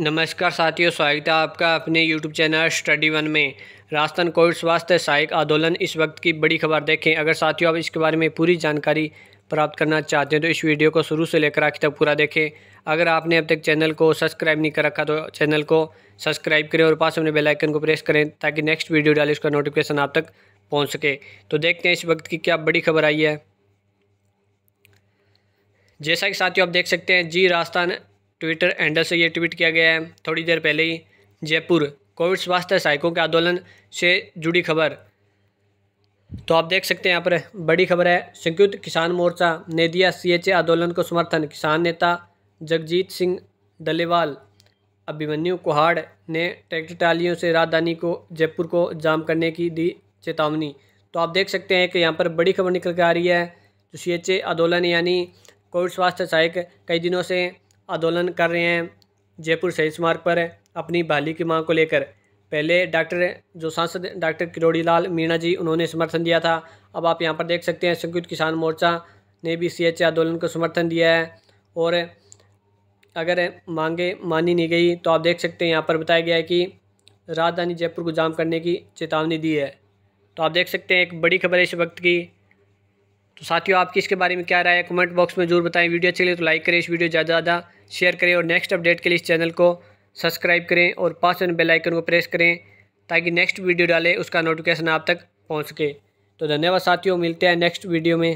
नमस्कार साथियों स्वागत है आपका अपने यूट्यूब चैनल स्टडी वन में राजस्थान कोविड स्वास्थ्य सहायक आंदोलन इस वक्त की बड़ी खबर देखें अगर साथियों आप इसके बारे में पूरी जानकारी प्राप्त करना चाहते हैं तो इस वीडियो को शुरू से लेकर आखिर तक पूरा देखें अगर आपने अब तक चैनल को सब्सक्राइब नहीं कर रखा तो चैनल को सब्सक्राइब करें और पास अपने बेलाइकन को प्रेस करें ताकि नेक्स्ट वीडियो डाले उसका नोटिफिकेशन आप तक पहुँच सके तो देखते हैं इस वक्त की क्या बड़ी खबर आई है जैसा कि साथियों आप देख सकते हैं जी राजस्थान ट्विटर हैंडल से ये ट्वीट किया गया है थोड़ी देर पहले ही जयपुर कोविड स्वास्थ्य सहायकों के आंदोलन से जुड़ी खबर तो आप देख सकते हैं यहाँ पर बड़ी खबर है संयुक्त किसान मोर्चा ने दिया सीएचए आंदोलन को समर्थन किसान नेता जगजीत सिंह डलेवाल अभिमन्यु कुहाड़ ने ट्रैक्टर ट्रालियों से राजधानी को जयपुर को जाम करने की दी चेतावनी तो आप देख सकते हैं कि यहाँ पर बड़ी खबर निकल के आ रही है जो सी आंदोलन यानी कोविड स्वास्थ्य सहायक कई दिनों से आंदोलन कर रहे हैं जयपुर शहीद स्मार्ग पर अपनी बहाली की मांग को लेकर पहले डॉक्टर जो सांसद डॉक्टर किरोड़ी लाल मीणा जी उन्होंने समर्थन दिया था अब आप यहाँ पर देख सकते हैं संयुक्त किसान मोर्चा ने भी सी एच आंदोलन को समर्थन दिया है और अगर मांगे मानी नहीं गई तो आप देख सकते हैं यहाँ पर बताया गया है कि राजधानी जयपुर को जाम करने की चेतावनी दी है तो आप देख सकते हैं एक बड़ी खबर है इस वक्त की साथियों आपकी इसके बारे में क्या राय है कमेंट बॉक्स में जरूर बताएं वीडियो अच्छी लगी तो लाइक करें इस वीडियो ज़्यादा ज़्यादा शेयर करें और नेक्स्ट अपडेट के लिए इस चैनल को सब्सक्राइब करें और पास बेल आइकन को प्रेस करें ताकि नेक्स्ट वीडियो डालें उसका नोटिफिकेशन आप तक पहुँच सके तो धन्यवाद साथियों मिलते हैं नेक्स्ट वीडियो में